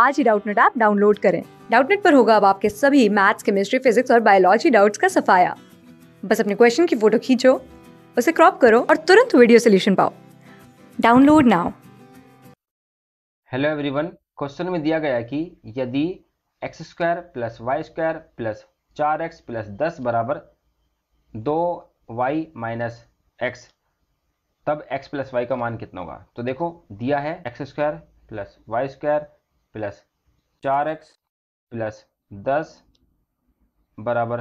आज ही Doubtnut app download करें डाउटनेट पर होगा अब आपके सभी मैथ्स केमिस्ट्री फिजिक्स और बायोलॉजी डाउट्स का सफाया बस अपने क्वेश्चन की फोटो खींचो उसे क्रॉप करो और तुरंत वीडियो सोल्यूशन पाओ download now hello everyone question में दिया गया कि यदि X square plus Y square plus चार एक्स प्लस दस बराबर दो वाई माइनस एक्स तब एक्स प्लस वाई का मान कितना होगा तो देखो दिया है X square plus Y square plus चार एक्स प्लस दस बराबर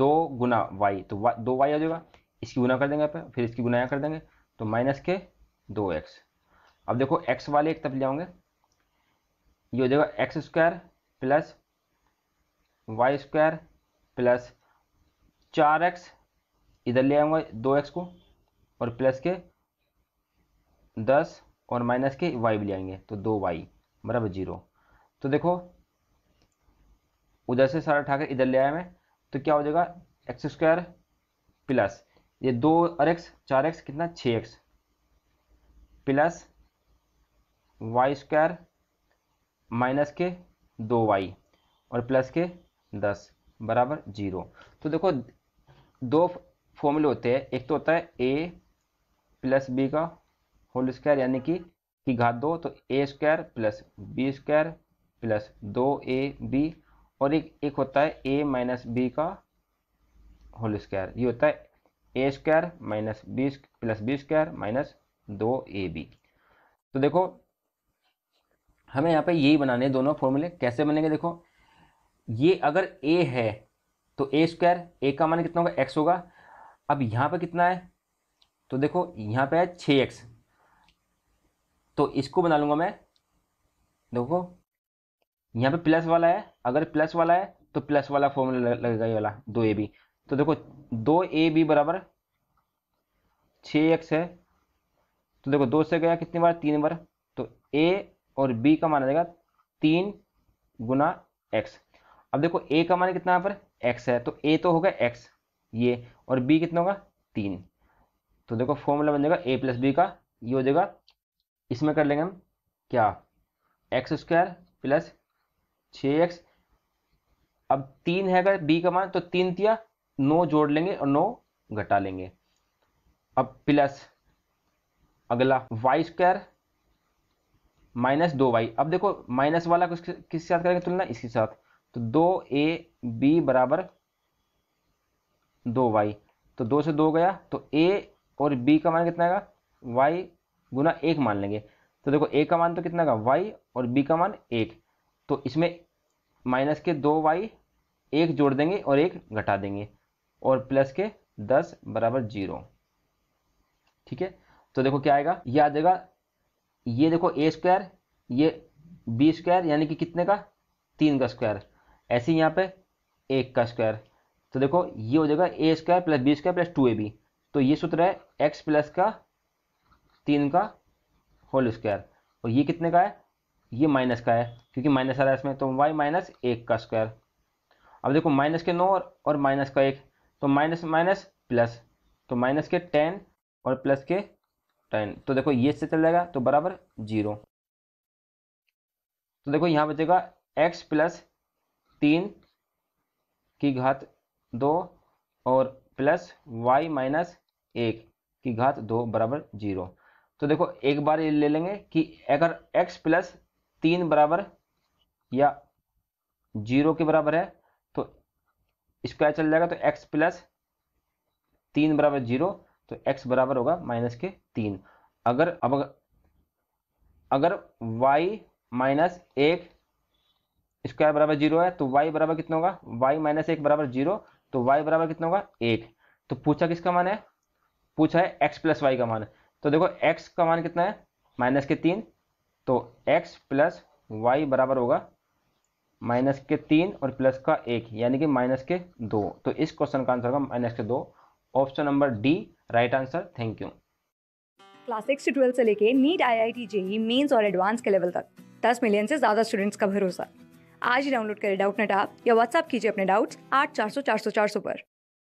दो गुना वाई तो वा, दो वाई आ जाएगा इसकी गुना कर देंगे आप फिर इसकी गुना कर देंगे तो माइनस के दो एक्स अब देखो एक्स वाले एक तब ले आऊँगे ये हो जाएगा X square plus Y square plus चार एक्स इधर ले आऊँगा दो एक्स को और प्लस के दस और माइनस के वाई भी ले आएंगे तो दो वाई बराबर जीरो तो देखो उधर से सारा उठाकर इधर ले आया मैं तो क्या हो जाएगा एक्स स्क्वायर प्लस ये दो और एक्स चार एक्स कितना छ X plus Y square minus के दो वाई और प्लस के दस बराबर जीरो तो देखो दो फॉर्मूले होते हैं एक तो होता है ए प्लस बी का होल स्क्वायर यानी कि की घात दो तो A square plus B square plus दो ए बी और एक एक होता है ए माइनस बी का होल स्क्वायर ये होता है A square minus B plus B square minus दो ए बी तो देखो हमें यहाँ पे यही बनाने दोनों फॉर्मूले कैसे बनेंगे देखो ये अगर ए है तो ए स्क्वायर ए का मान कितना होगा एक्स होगा अब यहाँ पे कितना है तो देखो यहाँ पे है छः एक्स तो इसको बना लूंगा मैं देखो यहाँ पे प्लस वाला है अगर प्लस वाला है तो प्लस वाला फॉर्मूला लगेगा ये वाला दो ए बी तो देखो दो ए बी बराबर छ एक्स है तो देखो दो से गया कितनी बार तीन बार तो ए और बी का माना जाएगा तीन गुना एक्स अब देखो ए का मान कितना पर एक्स है तो ए तो होगा एक्स ये और बी कितना होगा तीन तो देखो फॉर्मूला बन जाएगा ए प्लस बी का ये हो जाएगा इसमें कर लेंगे हम क्या एक्स स्क्वायर प्लस छ एक्स अब तीन है अगर बी का मान तो तीन तिया नौ जोड़ लेंगे और नौ घटा लेंगे अब प्लस अगला वाई स्क्वायर माइनस दो वाई अब देखो माइनस वाला किस किसके साथ करेंगे तुलना इसके साथ तो दो ए बी बराबर दो वाई तो दो से दो गया तो ए और बी का मान कितना आएगा वाई गुना एक मान लेंगे तो देखो ए का मान तो कितना का वाई और बी का मान एक तो इसमें माइनस के दो वाई एक जोड़ देंगे और एक घटा देंगे और प्लस के दस बराबर जीरो ठीक है तो देखो क्या आएगा ये आ जाएगा ये देखो ए स्क्वायर ये बी स्क्वायर यानी कि कितने का तीन का स्क्वायर ऐसे यहाँ पे एक का स्क्वायर तो देखो ये हो जाएगा A square plus B square plus two A B तो ये सूत्र है एक्स प्लस का तीन का होल स्क्वायर और ये कितने का है ये माइनस का है क्योंकि माइनस आ रहा है इसमें तो वाई माइनस एक का स्क्वायर अब देखो माइनस के नौ और, और माइनस का एक तो माइनस माइनस प्लस तो माइनस के टेन और प्लस के टेन तो देखो ये से चल जाएगा तो बराबर जीरो तो देखो यहाँ बचेगा एक्स प्लस तीन की घात दो और प्लस वाई माइनस एक की घात दो बराबर जीरो तो देखो एक बार ये ले लेंगे कि अगर x प्लस तीन बराबर या जीरो के बराबर है तो स्क्वायर चल जाएगा तो x प्लस तीन बराबर जीरो तो x बराबर होगा माइनस के तीन अगर अब अगर y माइनस एक स्क्वायर बराबर जीरो है तो y बराबर कितना होगा y माइनस एक बराबर जीरो तो y बराबर कितना होगा एक तो पूछा किसका मान है पूछा है x प्लस वाई का मान है तो देखो एक्स का मान कितना है माइनस के तीन तो एक्स प्लस वाई बराबर होगा माइनस के तीन और प्लस का एक यानी कि माइनस के दो तो इस क्वेश्चन का आंसर होगा माइनस के दो option number D right answer thank you class six से ट्वेल्थ से लेके NEET I I T JEE Mains और एडवांस के लेवल तक दस मिलियन से ज़्यादा स्टूडेंट्स का भरोसा आज ही डाउनलोड करें डाउट नेट आप या व्हाट्सअप कीजिए अपने डाउट्स आठ चार सौ चार सौ चार सौ पर